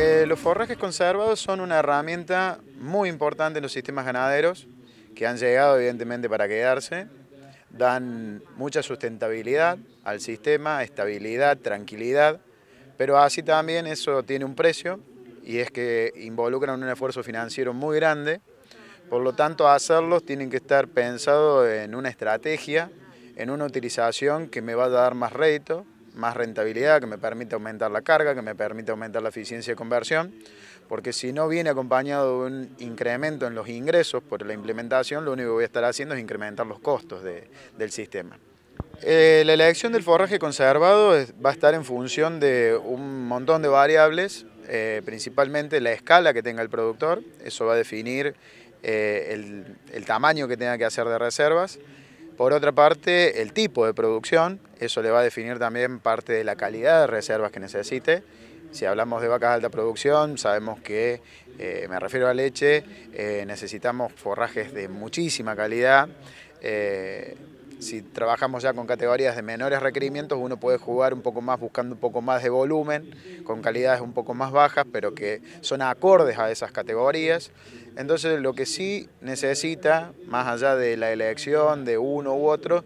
Eh, los forrajes conservados son una herramienta muy importante en los sistemas ganaderos, que han llegado evidentemente para quedarse, dan mucha sustentabilidad al sistema, estabilidad, tranquilidad, pero así también eso tiene un precio y es que involucran un esfuerzo financiero muy grande, por lo tanto hacerlos tienen que estar pensados en una estrategia, en una utilización que me va a dar más rédito, más rentabilidad, que me permite aumentar la carga, que me permite aumentar la eficiencia de conversión, porque si no viene acompañado de un incremento en los ingresos por la implementación, lo único que voy a estar haciendo es incrementar los costos del sistema. Eh, la elección del forraje conservado va a estar en función de un montón de variables, eh, principalmente la escala que tenga el productor, eso va a definir eh, el, el tamaño que tenga que hacer de reservas, por otra parte, el tipo de producción, eso le va a definir también parte de la calidad de reservas que necesite. Si hablamos de vacas de alta producción, sabemos que, eh, me refiero a leche, eh, necesitamos forrajes de muchísima calidad. Eh, si trabajamos ya con categorías de menores requerimientos, uno puede jugar un poco más buscando un poco más de volumen, con calidades un poco más bajas, pero que son acordes a esas categorías. Entonces lo que sí necesita, más allá de la elección de uno u otro,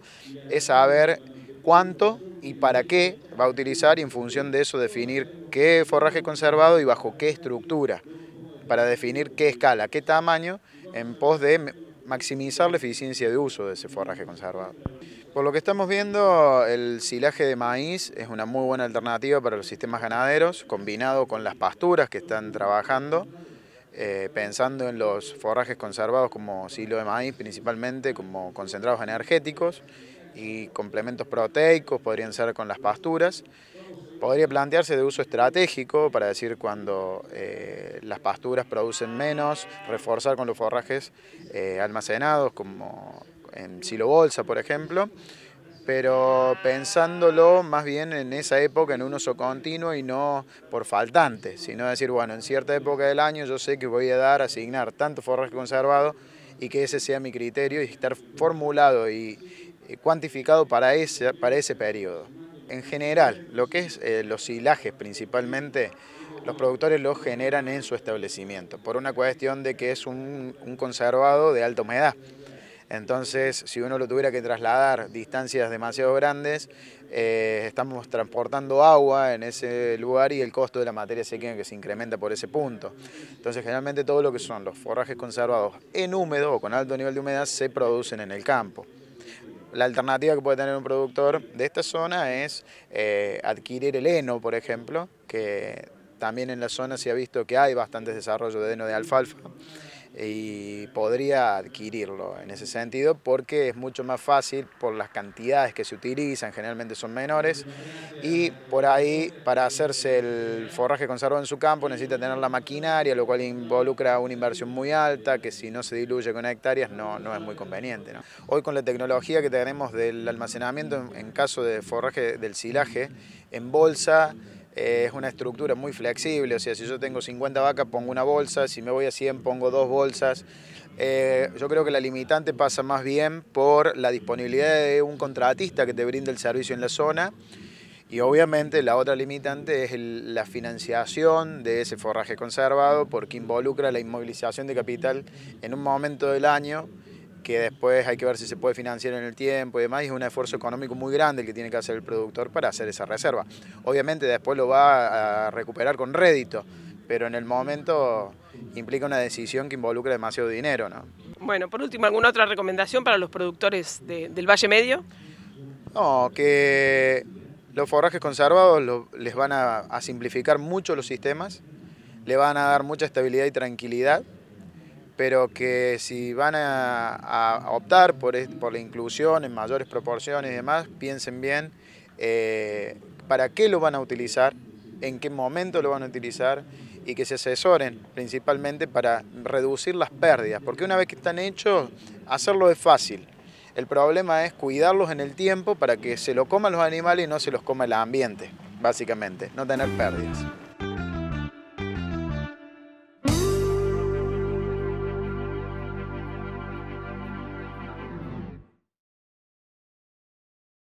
es saber cuánto y para qué va a utilizar y en función de eso definir qué forraje conservado y bajo qué estructura, para definir qué escala, qué tamaño, en pos de maximizar la eficiencia de uso de ese forraje conservado. Por lo que estamos viendo, el silaje de maíz es una muy buena alternativa para los sistemas ganaderos, combinado con las pasturas que están trabajando, eh, pensando en los forrajes conservados como silo de maíz principalmente, como concentrados energéticos y complementos proteicos, podrían ser con las pasturas podría plantearse de uso estratégico para decir cuando eh, las pasturas producen menos, reforzar con los forrajes eh, almacenados como en silo bolsa, por ejemplo, pero pensándolo más bien en esa época, en un uso continuo y no por faltante, sino decir, bueno, en cierta época del año yo sé que voy a dar, asignar tanto forraje conservado y que ese sea mi criterio y estar formulado y, eh, cuantificado para ese, para ese periodo. En general, lo que es eh, los silajes principalmente, los productores los generan en su establecimiento, por una cuestión de que es un, conservado de alta humedad. Entonces, si uno lo tuviera que trasladar distancias demasiado grandes, eh, estamos transportando agua en ese lugar y el costo de la materia seca que se incrementa por ese punto. Entonces, generalmente todo lo que son los forrajes conservados en húmedo o con alto nivel de humedad se producen en el campo la alternativa que puede tener un productor de esta zona es eh, adquirir el heno, por ejemplo, que también en la zona se ha visto que hay bastantes desarrollos de heno de alfalfa y podría adquirirlo en ese sentido porque es mucho más fácil por las cantidades que se utilizan, generalmente son menores y por ahí para hacerse el forraje conservado en su campo necesita tener la maquinaria, lo cual involucra una inversión muy alta que si no se diluye con hectáreas no, no es muy conveniente. ¿no? Hoy con la tecnología que tenemos del almacenamiento en caso de forraje del silaje en bolsa, es una estructura muy flexible, o sea, si yo tengo 50 vacas pongo una bolsa, si me voy a 100 pongo dos bolsas. Eh, yo creo que la limitante pasa más bien por la disponibilidad de un contratista que te brinde el servicio en la zona y obviamente la otra limitante es la financiación de ese forraje conservado porque involucra la inmovilización de capital en un momento del año que después hay que ver si se puede financiar en el tiempo y demás, y es un esfuerzo económico muy grande el que tiene que hacer el productor para hacer esa reserva. Obviamente después lo va a recuperar con rédito, pero en el momento implica una decisión que involucra demasiado dinero. Bueno, por último, ¿alguna otra recomendación para los productores del Valle Medio? No, que los forrajes conservados les van a, a simplificar mucho los sistemas, le van a dar mucha estabilidad y tranquilidad pero que si van a, optar por, la inclusión en mayores proporciones y demás, piensen bien eh, para qué lo van a utilizar, en qué momento lo van a utilizar y que se asesoren principalmente para reducir las pérdidas, porque una vez que están hechos, hacerlo es fácil. El problema es cuidarlos en el tiempo para que se lo coman los animales y no se los coma el ambiente, básicamente, no tener pérdidas.